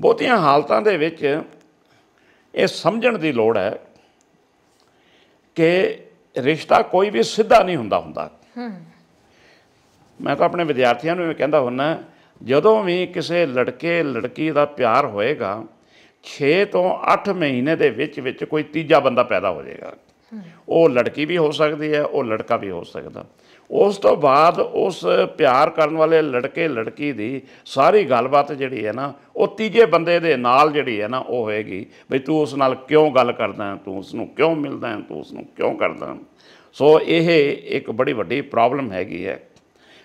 ਬਹੁਤੀਆਂ ਹਾਲਤਾਂ ਦੇ ਵਿੱਚ ਇਹ ਸਮਝਣ ਦੀ ਲੋੜ ਹੈ ਕਿ ਰਿਸ਼ਤਾ ਕੋਈ ਵੀ ਸਿੱਧਾ ਨਹੀਂ ਹੁੰਦਾ ਹੁੰਦਾ ਮੈਂ ਤਾਂ ਆਪਣੇ ਵਿਦਿਆਰਥੀਆਂ ਨੂੰ ਇਹ ਕਹਿੰਦਾ ਹੁੰਨਾ ਜਦੋਂ ਵੀ ਕਿਸੇ ਲੜਕੇ ਲੜਕੀ ਦਾ ਪਿਆਰ ਹੋਏਗਾ 6 ਤੋਂ 8 ਮਹੀਨੇ ਦੇ ਵਿੱਚ ਵਿੱਚ ਕੋਈ ਤੀਜਾ ਬੰਦਾ ਪੈਦਾ ਹੋ ਜਾਏਗਾ ਉਹ ਲੜਕੀ ਵੀ ਹੋ ਸਕਦੀ ਹੈ ਉਹ ਲੜਕਾ ਵੀ ਹੋ ਸਕਦਾ ਉਸ ਤੋਂ ਬਾਅਦ ਉਸ ਪਿਆਰ ਕਰਨ ਵਾਲੇ ਲੜਕੇ ਲੜਕੀ ਦੀ ਸਾਰੀ ਗੱਲਬਾਤ ਜਿਹੜੀ ਹੈ ਨਾ ਉਹ ਤੀਜੇ ਬੰਦੇ ਦੇ ਨਾਲ ਜਿਹੜੀ ਹੈ ਨਾ ਉਹ ਹੋਏਗੀ ਵੀ ਤੂੰ ਉਸ ਨਾਲ ਕਿਉਂ ਗੱਲ ਕਰਦਾ ਹੈ ਤੂੰ ਉਸ ਨੂੰ ਕਿਉਂ ਮਿਲਦਾ ਹੈ ਤੂੰ ਉਸ ਨੂੰ ਕਿਉਂ ਕਰਦਾ ਸੋ ਇਹ ਇੱਕ ਬੜੀ ਵੱਡੀ ਪ੍ਰੋਬਲਮ ਹੈਗੀ ਹੈ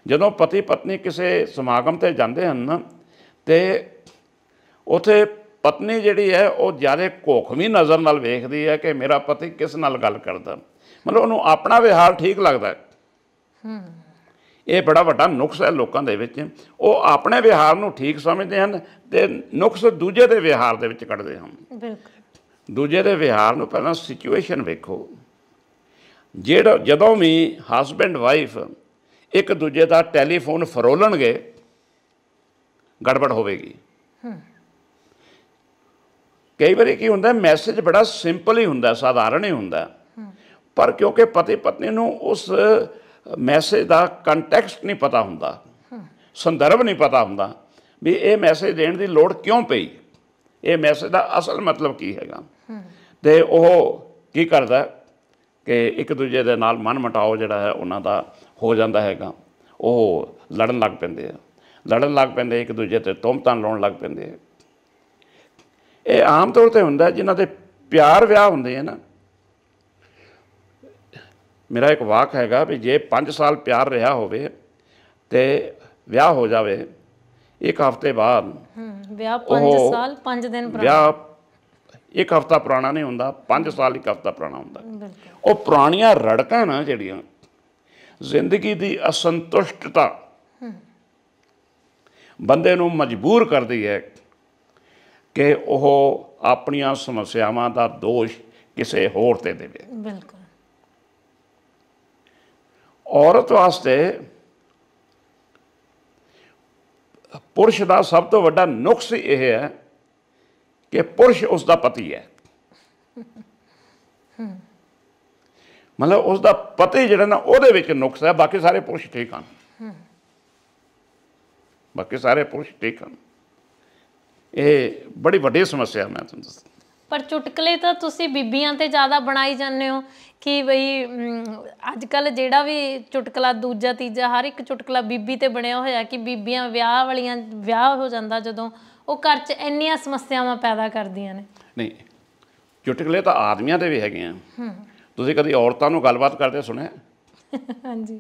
ਜਦੋਂ ਪਤੀ ਪਤਨੀ ਕਿਸੇ ਸਮਾਗਮ ਤੇ ਜਾਂਦੇ ਹਨ ਨਾ ਤੇ ਉਥੇ ਪਤਨੀ ਜਿਹੜੀ ਹੈ ਉਹ ਜਿਆਦਾ ਕੋਖਵੀਂ ਨਜ਼ਰ ਨਾਲ ਵੇਖਦੀ ਹੈ ਕਿ ਮੇਰਾ ਪਤੀ ਕਿਸ ਨਾਲ ਗੱਲ ਕਰਦਾ ਮਤਲਬ ਉਹਨੂੰ ਆਪਣਾ ਵਿਹਾਰ ਠੀਕ ਲੱਗਦਾ ਹੈ ਇਹ ਬੜਾ ਵੱਡਾ ਨੁਕਸ ਹੈ ਲੋਕਾਂ ਦੇ ਵਿੱਚ ਉਹ ਆਪਣੇ ਵਿਹਾਰ ਨੂੰ ਠੀਕ ਸਮਝਦੇ ਹਨ ਤੇ ਨੁਕਸ ਦੂਜੇ ਦੇ ਵਿਹਾਰ ਦੇ ਵਿੱਚ ਕੱਢਦੇ ਹਨ ਬਿਲਕੁਲ ਦੂਜੇ ਦੇ ਵਿਹਾਰ ਨੂੰ ਪਹਿਲਾਂ ਸਿਚੁਏਸ਼ਨ ਵੇਖੋ ਜਿਹੜਾ ਜਦੋਂ ਵੀ ਹਸਬੰਡ ਵਾਈਫ ਇੱਕ ਦੂਜੇ ਦਾ ਟੈਲੀਫੋਨ ਫਰੋਲਣਗੇ ਗੜਬੜ ਹੋਵੇਗੀ ਕਈ ਵਾਰੀ ਕੀ ਹੁੰਦਾ ਮੈਸੇਜ ਬੜਾ ਸਿੰਪਲ ਹੀ ਹੁੰਦਾ ਸਾਧਾਰਨ ਹੀ ਹੁੰਦਾ ਪਰ ਕਿਉਂਕਿ ਪਤੀ ਪਤਨੀ ਨੂੰ ਉਸ ਮੈਸੇਜ ਦਾ ਕੰਟੈਕਸਟ ਨਹੀਂ ਪਤਾ ਹੁੰਦਾ ਸੰਦਰਭ ਨਹੀਂ ਪਤਾ ਹੁੰਦਾ ਵੀ ਇਹ ਮੈਸੇਜ ਦੇਣ ਦੀ ਲੋੜ ਕਿਉਂ ਪਈ ਇਹ ਮੈਸੇਜ ਦਾ ਅਸਲ ਮਤਲਬ ਕੀ ਹੈਗਾ ਤੇ ਉਹ ਕੀ ਕਰਦਾ ਕਿ ਇੱਕ ਦੂਜੇ ਦੇ ਨਾਲ ਮਨ ਮਟਾਓ ਜਿਹੜਾ ਹੈ ਉਹਨਾਂ ਦਾ ਹੋ ਜਾਂਦਾ ਹੈਗਾ ਉਹ ਲੜਨ ਲੱਗ ਪੈਂਦੇ ਆ ਲੜਨ ਲੱਗ ਪੈਂਦੇ ਇੱਕ ਦੂਜੇ ਤੇ ਤੁਮਤਾਂ ਲਾਉਣ ਲੱਗ ਪੈਂਦੇ ਇਹ ਆਮ ਤੌਰ ਤੇ ਹੁੰਦਾ ਜਿਨ੍ਹਾਂ ਦੇ ਪਿਆਰ ਵਿਆਹ ਹੁੰਦੇ ਆ ਨਾ ਮੇਰਾ ਇੱਕ ਵਾਕ ਹੈਗਾ ਵੀ ਜੇ 5 ਸਾਲ ਪਿਆਰ ਰਿਹਾ ਹੋਵੇ ਤੇ ਵਿਆਹ ਹੋ ਜਾਵੇ ਇੱਕ ਹਫਤੇ ਬਾਅਦ ਹੂੰ ਵਿਆਹ 5 ਸਾਲ 5 ਦਿਨ ਪੁਰਾਣਾ ਵਿਆਹ ਇੱਕ ਹਫਤਾ ਪੁਰਾਣਾ ਨਹੀਂ ਹੁੰਦਾ 5 ਸਾਲ ਇੱਕ ਹਫਤਾ ਪੁਰਾਣਾ ਹੁੰਦਾ ਉਹ ਪੁਰਾਣੀਆਂ ਰੜਕਾਂ ਨਾ ਜਿਹੜੀਆਂ ਜ਼ਿੰਦਗੀ ਦੀ ਅਸੰਤੁਸ਼ਟਤਾ ਬੰਦੇ ਨੂੰ ਮਜਬੂਰ ਕਰਦੀ ਹੈ ਕਿ ਉਹ ਆਪਣੀਆਂ ਸਮੱਸਿਆਵਾਂ ਦਾ ਦੋਸ਼ ਕਿਸੇ ਹੋਰ ਤੇ ਦੇਵੇ ਬਿਲਕੁਲ ਔਰਤ ਵਾਸਤੇ ਪੁਰਸ਼ ਦਾ ਸਭ ਤੋਂ ਵੱਡਾ ਨੁਕਸ ਇਹ ਹੈ ਕਿ ਪੁਰਸ਼ ਉਸ ਦਾ ਪਤੀ ਹੈ ਮਤਲਬ ਉਸ ਦਾ ਪਤੀ ਜਿਹੜਾ ਨਾ ਉਹਦੇ ਵਿੱਚ ਨੁਕਸ ਹੈ ਬਾਕੀ ਸਾਰੇ ਪੁਰਸ਼ ਠੀਕ ਹਨ ਬਾਕੀ ਸਾਰੇ ਪੁਰਸ਼ ਠੀਕ ਹਨ ਇਹ ਬੜੀ ਵੱਡੀ ਸਮੱਸਿਆ ਮੈਂ ਤੁਹਾਨੂੰ ਦੱਸਦਾ ਪਰ ਚੁਟਕਲੇ ਤਾਂ ਤੁਸੀਂ ਬੀਬੀਆਂ ਤੇ ਜ਼ਿਆਦਾ ਬਣਾਈ ਜਾਂਦੇ ਹੋ ਕਿ ਬਈ ਅੱਜ ਕੱਲ ਜਿਹੜਾ ਵੀ ਚੁਟਕਲਾ ਦੂਜਾ ਤੀਜਾ ਹਰ ਇੱਕ ਚੁਟਕਲਾ ਬੀਬੀ ਤੇ ਬਣਿਆ ਹੋਇਆ ਕਿ ਬੀਬੀਆਂ ਵਿਆਹ ਵਾਲੀਆਂ ਵਿਆਹ ਹੋ ਜਾਂਦਾ ਜਦੋਂ ਉਹ ਘਰ 'ਚ ਇੰਨੀਆਂ ਸਮੱਸਿਆਵਾਂ ਪੈਦਾ ਕਰਦੀਆਂ ਨੇ ਨਹੀਂ ਚੁਟਕਲੇ ਤਾਂ ਆਦਮੀਆਂ ਦੇ ਵੀ ਹੈਗੇ ਆ ਤੁਸੀਂ ਕਦੀ ਔਰਤਾਂ ਨੂੰ ਗੱਲਬਾਤ ਕਰਦੇ ਸੁਣਿਆ ਹਾਂਜੀ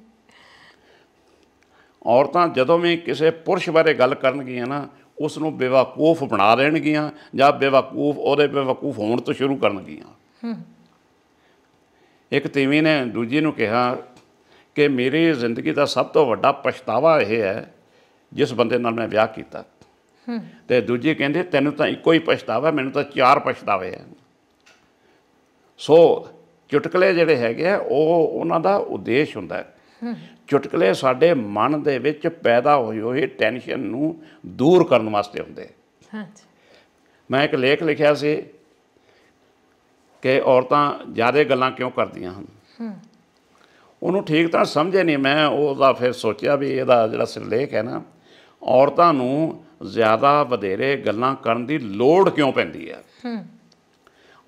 ਔਰਤਾਂ ਜਦੋਂ ਵੀ ਕਿਸੇ ਪੁਰਸ਼ ਬਾਰੇ ਗੱਲ ਕਰਨਗੀਆਂ ਨਾ ਉਸ ਨੂੰ ਬੇਵਕੂਫ ਬਣਾ ਲੈਣਗੀਆਂ ਜਾਂ ਬੇਵਕੂਫ ਉਹਦੇ ਬੇਵਕੂਫ ਹੋਣ ਤੋਂ ਸ਼ੁਰੂ ਕਰਨਗੀਆਂ ਇੱਕ ਤੀਵੀਂ ਨੇ ਦੂਜੀ ਨੂੰ ਕਿਹਾ ਕਿ ਮੇਰੀ ਜ਼ਿੰਦਗੀ ਦਾ ਸਭ ਤੋਂ ਵੱਡਾ ਪਛਤਾਵਾ ਇਹ ਹੈ ਜਿਸ ਬੰਦੇ ਨਾਲ ਮੈਂ ਵਿਆਹ ਕੀਤਾ ਤੇ ਦੂਜੀ ਕਹਿੰਦੇ ਤੈਨੂੰ ਤਾਂ ਇੱਕੋ ਹੀ ਪਛਤਾਵਾ ਮੈਨੂੰ ਤਾਂ ਚਾਰ ਪਛਤਾਵੇ ਆ ਸੋ ਚੁਟਕਲੇ ਜਿਹੜੇ ਹੈਗੇ ਆ ਉਹ ਉਹਨਾਂ ਦਾ ਉਦੇਸ਼ ਹੁੰਦਾ ਚੁਟਕਲੇ ਸਾਡੇ ਮਨ ਦੇ ਵਿੱਚ ਪੈਦਾ ਹੋਈ ਹੋਈ ਟੈਨਸ਼ਨ ਨੂੰ ਦੂਰ ਕਰਨ ਵਾਸਤੇ ਹੁੰਦੇ ਹਾਂਜੀ ਮੈਂ ਇੱਕ ਲੇਖ ਲਿਖਿਆ ਸੀ ਕਿ ਔਰਤਾਂ ਜ਼ਿਆਦਾ ਗੱਲਾਂ ਕਿਉਂ ਕਰਦੀਆਂ ਹਨ ਉਹਨੂੰ ਠੀਕ ਤਾਂ ਸਮਝੇ ਨਹੀਂ ਮੈਂ ਉਹਦਾ ਫਿਰ ਸੋਚਿਆ ਵੀ ਇਹਦਾ ਜਿਹੜਾ ਸਿਰਲੇਖ ਹੈ ਨਾ ਔਰਤਾਂ ਨੂੰ ਜ਼ਿਆਦਾ ਵਧੇਰੇ ਗੱਲਾਂ ਕਰਨ ਦੀ ਲੋੜ ਕਿਉਂ ਪੈਂਦੀ ਹੈ ਹੂੰ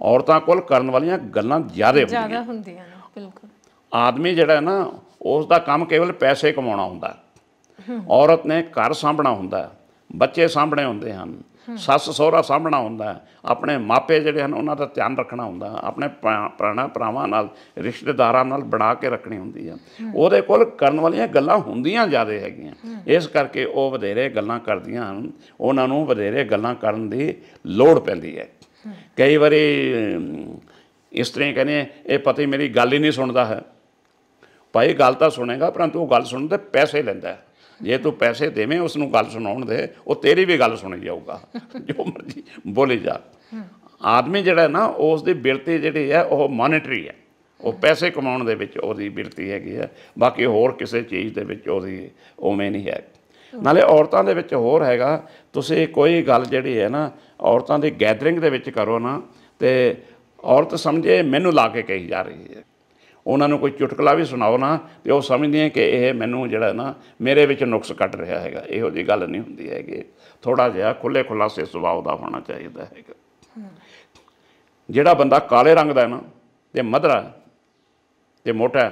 ਔਰਤਾਂ ਕੋਲ ਕਰਨ ਵਾਲੀਆਂ ਗੱਲਾਂ ਜ਼ਿਆਦਾ ਹੁੰਦੀਆਂ ਜ਼ਿਆਦਾ ਹੁੰਦੀਆਂ ਨੇ ਬਿਲਕੁਲ ਆਦਮੀ ਜਿਹੜਾ ਹੈ ਨਾ ਉਸ ਦਾ ਕੰਮ ਕੇਵਲ ਪੈਸੇ ਕਮਾਉਣਾ ਹੁੰਦਾ ਔਰਤ ਨੇ ਘਰ ਸਾਂਭਣਾ ਹੁੰਦਾ ਬੱਚੇ ਸਾਂਭਣੇ ਹੁੰਦੇ ਹਨ ਸੱਸ ਸਹੁਰਾ ਸਾਂਭਣਾ ਹੁੰਦਾ ਆਪਣੇ ਮਾਪੇ ਜਿਹੜੇ ਹਨ ਉਹਨਾਂ ਦਾ ਧਿਆਨ ਰੱਖਣਾ ਹੁੰਦਾ ਆਪਣੇ ਪ੍ਰਾਣਾ ਭਰਾਵਾਂ ਨਾਲ ਰਿਸ਼ਤੇਦਾਰਾਂ ਨਾਲ ਬਣਾ ਕੇ ਰੱਖਣੀ ਹੁੰਦੀ ਆ ਉਹਦੇ ਕੋਲ ਕਰਨ ਵਾਲੀਆਂ ਗੱਲਾਂ ਹੁੰਦੀਆਂ ਜ਼ਿਆਦਾ ਹੈਗੀਆਂ ਇਸ ਕਰਕੇ ਉਹ ਵਧੇਰੇ ਗੱਲਾਂ ਕਰਦੀਆਂ ਹਨ ਉਹਨਾਂ ਨੂੰ ਵਧੇਰੇ ਗੱਲਾਂ ਕਰਨ ਦੀ ਲੋੜ ਪੈਂਦੀ ਹੈ ਕਈ ਵਾਰੀ ਇਸ ਤਰ੍ਹਾਂ ਕਹਿੰਦੇ ਇਹ ਪਤੀ ਮੇਰੀ ਗੱਲ ਹੀ ਨਹੀਂ ਸੁਣਦਾ ਹੈ ਭਾਈ ਗੱਲ ਤਾਂ ਸੁਣੇਗਾ ਪਰੰਤੂ ਉਹ ਗੱਲ ਸੁਣਨ ਦੇ ਪੈਸੇ ਲੈਂਦਾ ਜੇ ਤੂੰ ਪੈਸੇ ਦੇਵੇਂ ਉਸ ਨੂੰ ਗੱਲ ਸੁਣਾਉਣ ਦੇ ਉਹ ਤੇਰੀ ਵੀ ਗੱਲ ਸੁਣੀ ਜਾਊਗਾ ਜੋ ਮਰਜੀ ਬੋਲੀ ਜਾ ਆਦਮੀ ਜਿਹੜਾ ਨਾ ਉਸ ਦੀ ਬਿਰਤੀ ਜਿਹੜੀ ਹੈ ਉਹ ਮੋਨਿਟਰੀ ਹੈ ਉਹ ਪੈਸੇ ਕਮਾਉਣ ਦੇ ਵਿੱਚ ਉਹਦੀ ਬਿਰਤੀ ਹੈਗੀ ਹੈ ਬਾਕੀ ਹੋਰ ਕਿਸੇ ਚੀਜ਼ ਦੇ ਵਿੱਚ ਉਹਦੀ ਉਵੇਂ ਨਹੀਂ ਹੈ ਨਾਲੇ ਔਰਤਾਂ ਦੇ ਵਿੱਚ ਹੋਰ ਹੈਗਾ ਤੁਸੀਂ ਕੋਈ ਗੱਲ ਜਿਹੜੀ ਹੈ ਨਾ ਔਰਤਾਂ ਦੇ ਗੈਦਰਿੰਗ ਦੇ ਵਿੱਚ ਕਰੋ ਨਾ ਤੇ ਔਰਤ ਸਮਝੇ ਮੈਨੂੰ ਲਾ ਕੇ ਕਹੀ ਜਾ ਰਹੀ ਹੈ ਉਹਨਾਂ ਨੂੰ ਕੋਈ ਚੁਟਕਲਾ ਵੀ ਸੁਣਾਓ ਨਾ ਤੇ ਉਹ ਸਮਝਦੇ ਆ ਕਿ ਇਹ ਮੈਨੂੰ ਜਿਹੜਾ ਨਾ ਮੇਰੇ ਵਿੱਚ ਨੁਕਸ ਕੱਟ ਰਿਹਾ ਹੈਗਾ ਇਹੋ ਜੀ ਗੱਲ ਨਹੀਂ ਹੁੰਦੀ ਹੈਗੀ ਥੋੜਾ ਜਿਹਾ ਖੁੱਲੇ ਖੁਲਾਸੇ ਸੁਭਾਅ ਦਾ ਹੋਣਾ ਚਾਹੀਦਾ ਹੈਗਾ ਜਿਹੜਾ ਬੰਦਾ ਕਾਲੇ ਰੰਗ ਦਾ ਹੈ ਨਾ ਤੇ ਮਧਰਾ ਤੇ ਮੋਟਾ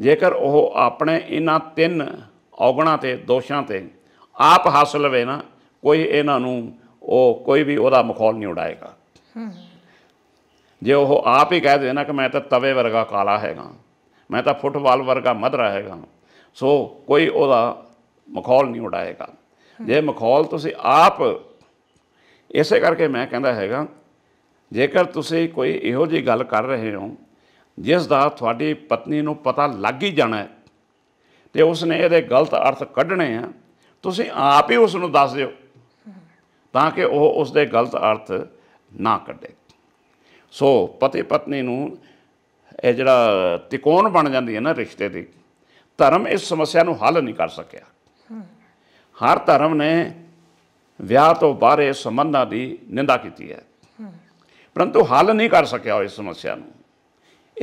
ਜੇਕਰ ਉਹ ਆਪਣੇ ਇਹਨਾਂ ਤਿੰਨ ਔਗਣਾ ਤੇ ਦੋਸ਼ਾਂ ਤੇ ਆਪ ਹਾਸਲ ਵੇ ਨਾ ਕੋਈ ਇਹਨਾਂ ਨੂੰ ਉਹ ਕੋਈ ਵੀ ਉਹਦਾ ਮਖੌਲ ਨਹੀਂ ਉਡਾਏਗਾ ਜੇ ਉਹ ਆਪ ਹੀ ਕਹਿ ਦੇਣਾ ਕਿ ਮੈਂ ਤਾਂ ਤਵੇ ਵਰਗਾ ਕਾਲਾ ਹੈਗਾ ਮੈਂ ਤਾਂ ਫੁੱਟਬਾਲ ਵਰਗਾ ਮਧਰਾ ਹੈਗਾ ਸੋ ਕੋਈ ਉਹਦਾ ਮਖੌਲ ਨਹੀਂ ਉਡਾਏਗਾ ਜੇ ਮਖੌਲ ਤੁਸੀਂ ਆਪ ਇਸੇ ਕਰਕੇ ਮੈਂ ਕਹਿੰਦਾ ਹੈਗਾ ਜੇਕਰ ਤੁਸੀਂ ਕੋਈ ਇਹੋ ਜੀ ਗੱਲ ਕਰ ਰਹੇ ਹੋ ਜਿਸ ਦਾ ਤੁਹਾਡੀ ਪਤਨੀ ਨੂੰ ਪਤਾ ਲੱਗ ਹੀ ਜਾਣਾ ਹੈ ਤੇ ਉਸ ਨੇ ਇਹਦੇ ਗਲਤ ਅਰਥ ਕੱਢਣੇ ਆ ਤੁਸੀਂ ਆਪ ਹੀ ਉਸ ਨੂੰ ਦੱਸ ਦਿਓ ਤਾਂ ਕਿ ਉਹ ਉਸ ਦੇ ਗਲਤ ਅਰਥ ਨਾ ਕੱਢੇ ਸੋ ਪਤੀ ਪਤਨੀ ਨੂੰ ਇਹ ਜਿਹੜਾ ਤਿਕੋਣ ਬਣ ਜਾਂਦੀ ਹੈ ਨਾ ਰਿਸ਼ਤੇ ਦੀ ਧਰਮ ਇਸ ਸਮੱਸਿਆ ਨੂੰ ਹੱਲ ਨਹੀਂ ਕਰ ਸਕਿਆ ਹਰ ਧਰਮ ਨੇ ਵਿਆਹ ਤੋਂ ਬਾਰੇ ਸੰਬੰਧਾਂ ਦੀ ਨਿੰਦਾ ਕੀਤੀ ਹੈ ਪਰੰਤੂ ਹੱਲ ਨਹੀਂ ਕਰ ਸਕਿਆ ਇਸ ਸਮੱਸਿਆ ਨੂੰ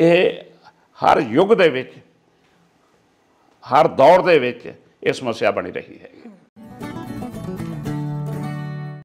ਇਹ ਹਰ ਯੁੱਗ ਦੇ ਵਿੱਚ ਹਰ ਦੌਰ ਦੇ ਵਿੱਚ ਇਹ ਸਮੱਸਿਆ ਬਣੀ ਰਹੀ ਹੈ